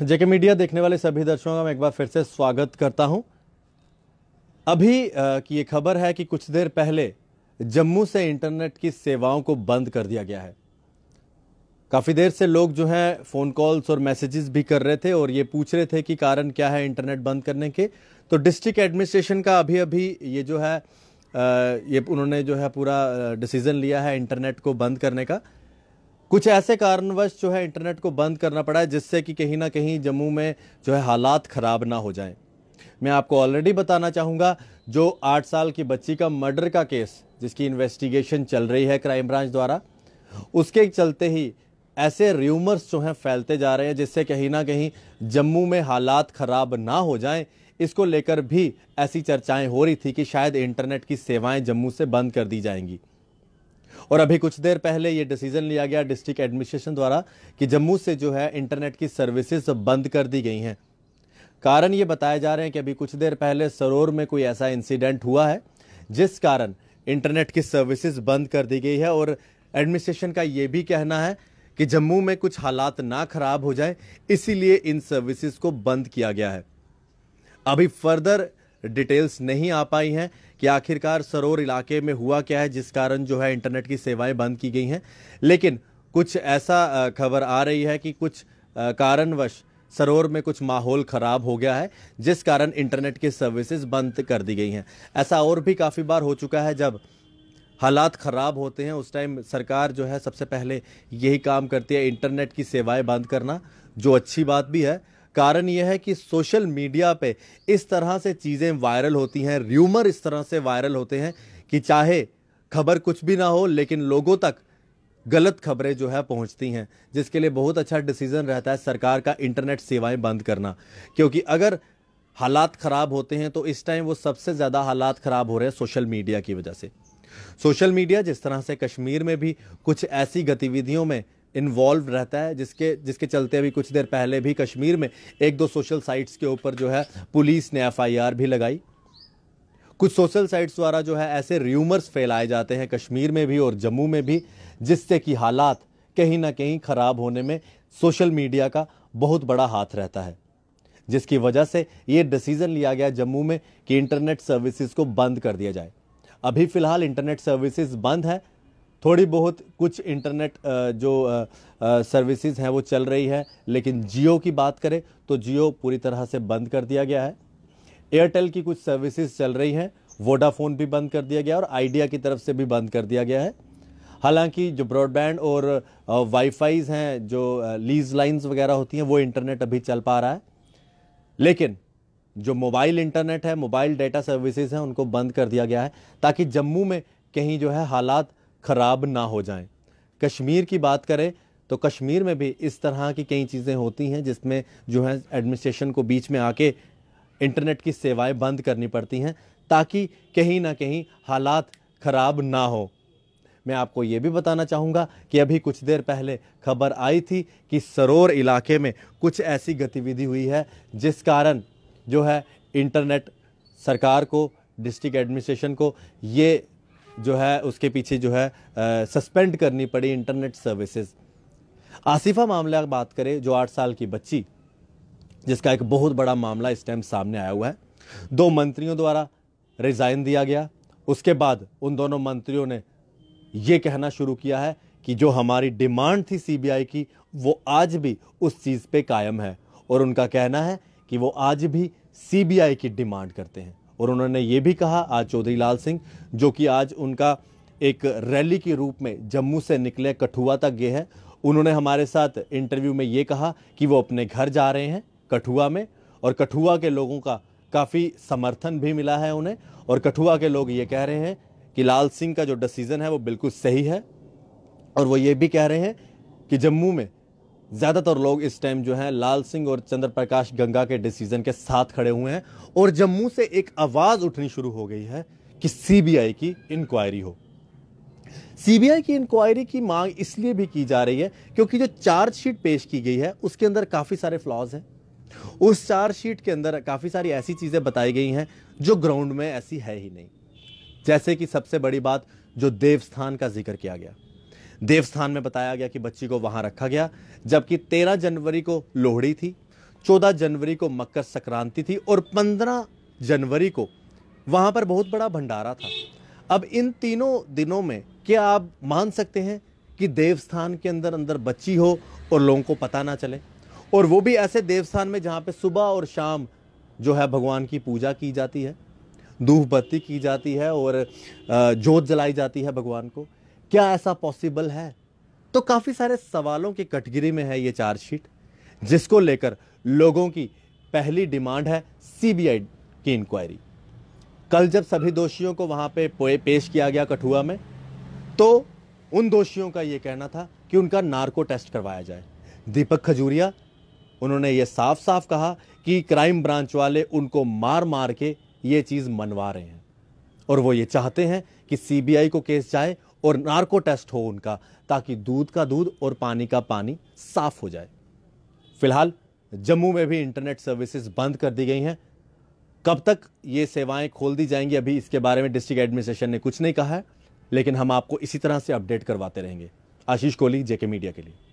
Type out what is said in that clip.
जेके media देखने वाले सभी दर्शकों का मैं एक बार फिर से स्वागत करता हूं अभी की ये खबर है कि कुछ देर पहले जम्मू से इंटरनेट की सेवाओं को बंद कर दिया गया है काफ़ी देर से लोग जो हैं फ़ोन कॉल्स और मैसेजेस भी कर रहे थे और ये पूछ रहे थे कि कारण क्या है इंटरनेट बंद करने के तो डिस्ट्रिक्ट एडमिनिस्ट्रेशन का अभी अभी ये जो है ये उन्होंने जो है पूरा डिसीज़न लिया है इंटरनेट को बंद करने का कुछ ऐसे कारणवश जो है इंटरनेट को बंद करना पड़ा है जिससे कि कहीं ना कहीं जम्मू में जो है हालात ख़राब ना हो जाएं मैं आपको ऑलरेडी बताना चाहूँगा जो आठ साल की बच्ची का मर्डर का केस जिसकी इन्वेस्टिगेशन चल रही है क्राइम ब्रांच द्वारा उसके चलते ही ऐसे र्यूमर्स जो हैं फैलते जा रहे हैं जिससे कहीं ना कहीं जम्मू में हालात ख़राब ना हो जाएं इसको लेकर भी ऐसी चर्चाएं हो रही थी कि शायद इंटरनेट की सेवाएं जम्मू से बंद कर दी जाएंगी और अभी कुछ देर पहले ये डिसीजन लिया गया डिस्ट्रिक्ट एडमिनिस्ट्रेशन द्वारा कि जम्मू से जो है इंटरनेट की सर्विसेज बंद कर दी गई हैं कारण ये बताए जा रहे हैं कि अभी कुछ देर पहले सरोर में कोई ऐसा इंसिडेंट हुआ है जिस कारण इंटरनेट की सर्विसेज बंद कर दी गई है और एडमिनिस्ट्रेशन का ये भी कहना है कि जम्मू में कुछ हालात ना खराब हो जाए इसीलिए इन सर्विसेज को बंद किया गया है अभी फर्दर डिटेल्स नहीं आ पाई हैं कि आखिरकार सरोर इलाके में हुआ क्या है जिस कारण जो है इंटरनेट की सेवाएं बंद की गई हैं लेकिन कुछ ऐसा खबर आ रही है कि कुछ कारणवश सरोर में कुछ माहौल ख़राब हो गया है जिस कारण इंटरनेट की सर्विसेज बंद कर दी गई हैं ऐसा और भी काफ़ी बार हो चुका है जब हालात ख़राब होते हैं उस टाइम सरकार जो है सबसे पहले यही काम करती है इंटरनेट की सेवाएं बंद करना जो अच्छी बात भी है कारण यह है कि सोशल मीडिया पे इस तरह से चीज़ें वायरल होती हैं र्यूमर इस तरह से वायरल होते हैं कि चाहे खबर कुछ भी ना हो लेकिन लोगों तक गलत खबरें जो है पहुंचती हैं जिसके लिए बहुत अच्छा डिसीज़न रहता है सरकार का इंटरनेट सेवाएं बंद करना क्योंकि अगर हालात ख़राब होते हैं तो इस टाइम वो सबसे ज़्यादा हालात ख़राब हो रहे हैं सोशल मीडिया की वजह से सोशल मीडिया जिस तरह से कश्मीर में भी कुछ ऐसी गतिविधियों में इन्वॉल्व रहता है जिसके जिसके चलते अभी कुछ देर पहले भी कश्मीर में एक दो सोशल साइट्स के ऊपर जो है पुलिस ने एफआईआर भी लगाई कुछ सोशल साइट्स द्वारा जो है ऐसे र्यूमर्स फैलाए जाते हैं कश्मीर में भी और जम्मू में भी जिससे कि हालात कहीं ना कहीं ख़राब होने में सोशल मीडिया का बहुत बड़ा हाथ रहता है जिसकी वजह से ये डिसीज़न लिया गया जम्मू में कि इंटरनेट सर्विसेज को बंद कर दिया जाए अभी फ़िलहाल इंटरनेट सर्विसेज बंद है थोड़ी बहुत कुछ इंटरनेट जो सर्विसेज हैं वो चल रही है लेकिन जियो की बात करें तो जियो पूरी तरह से बंद कर दिया गया है एयरटेल की कुछ सर्विसेज चल रही हैं वोडाफोन भी बंद कर दिया गया और आइडिया की तरफ से भी बंद कर दिया गया है हालांकि जो ब्रॉडबैंड और वाईफाइज हैं जो लीज लाइंस वगैरह होती हैं वो इंटरनेट अभी चल पा रहा है लेकिन जो मोबाइल इंटरनेट है मोबाइल डेटा सर्विसेज हैं उनको बंद कर दिया गया है ताकि जम्मू में कहीं जो है हालात ख़राब ना हो जाएं कश्मीर की बात करें तो कश्मीर में भी इस तरह की कई चीज़ें होती हैं जिसमें जो है एडमिनिस्ट्रेशन को बीच में आके इंटरनेट की सेवाएं बंद करनी पड़ती हैं ताकि कहीं ना कहीं हालात ख़राब ना हो मैं आपको ये भी बताना चाहूँगा कि अभी कुछ देर पहले खबर आई थी कि सरोर इलाके में कुछ ऐसी गतिविधि हुई है जिस कारण जो है इंटरनेट सरकार को डिस्ट्रिक्ट एडमिनिस्ट्रेशन को ये जो है उसके पीछे जो है सस्पेंड करनी पड़ी इंटरनेट सर्विसेज आसिफा मामला बात करें जो आठ साल की बच्ची जिसका एक बहुत बड़ा मामला इस टाइम सामने आया हुआ है दो मंत्रियों द्वारा रिज़ाइन दिया गया उसके बाद उन दोनों मंत्रियों ने ये कहना शुरू किया है कि जो हमारी डिमांड थी सीबीआई की वो आज भी उस चीज़ पे कायम है और उनका कहना है कि वो आज भी सीबीआई की डिमांड करते हैं और उन्होंने ये भी कहा आज चौधरी लाल सिंह जो कि आज उनका एक रैली के रूप में जम्मू से निकले कठुआ तक गए हैं उन्होंने हमारे साथ इंटरव्यू में ये कहा कि वो अपने घर जा रहे हैं कठुआ में और कठुआ के लोगों का काफ़ी समर्थन भी मिला है उन्हें और कठुआ के लोग ये कह रहे हैं कि लाल सिंह का जो डिसीज़न है वो बिल्कुल सही है और वो ये भी कह रहे हैं कि जम्मू में ज़्यादातर लोग इस टाइम जो है लाल सिंह और चंद्र प्रकाश गंगा के डिसीजन के साथ खड़े हुए हैं और जम्मू से एक आवाज़ उठनी शुरू हो गई है कि सीबीआई की इंक्वायरी हो सीबीआई की इंक्वायरी की मांग इसलिए भी की जा रही है क्योंकि जो चार्जशीट पेश की गई है उसके अंदर काफ़ी सारे फ्लॉज हैं उस चार्जशीट के अंदर काफ़ी सारी ऐसी चीज़ें बताई गई हैं जो ग्राउंड में ऐसी है ही नहीं जैसे कि सबसे बड़ी बात जो देवस्थान का जिक्र किया गया देवस्थान में बताया गया कि बच्ची को वहां रखा गया जबकि 13 जनवरी को लोहड़ी थी 14 जनवरी को मकर संक्रांति थी और 15 जनवरी को वहां पर बहुत बड़ा भंडारा था अब इन तीनों दिनों में क्या आप मान सकते हैं कि देवस्थान के अंदर अंदर बच्ची हो और लोगों को पता ना चले और वो भी ऐसे देवस्थान में जहाँ पे सुबह और शाम जो है भगवान की पूजा की जाती है धूप बत्ती की जाती है और जोत जलाई जाती है भगवान को क्या ऐसा पॉसिबल है तो काफ़ी सारे सवालों की कटगिरी में है ये चार्जशीट जिसको लेकर लोगों की पहली डिमांड है सीबीआई की इंक्वायरी कल जब सभी दोषियों को वहां पे पेश किया गया कठुआ में तो उन दोषियों का यह कहना था कि उनका नार्को टेस्ट करवाया जाए दीपक खजूरिया उन्होंने ये साफ साफ कहा कि क्राइम ब्रांच वाले उनको मार मार के ये चीज़ मनवा रहे हैं और वो ये चाहते हैं कि सीबीआई को केस जाए और नार्को टेस्ट हो उनका ताकि दूध का दूध और पानी का पानी साफ हो जाए फिलहाल जम्मू में भी इंटरनेट सर्विसेज बंद कर दी गई हैं कब तक ये सेवाएं खोल दी जाएंगी अभी इसके बारे में डिस्ट्रिक्ट एडमिनिस्ट्रेशन ने कुछ नहीं कहा है लेकिन हम आपको इसी तरह से अपडेट करवाते रहेंगे आशीष कोहली जेके मीडिया के लिए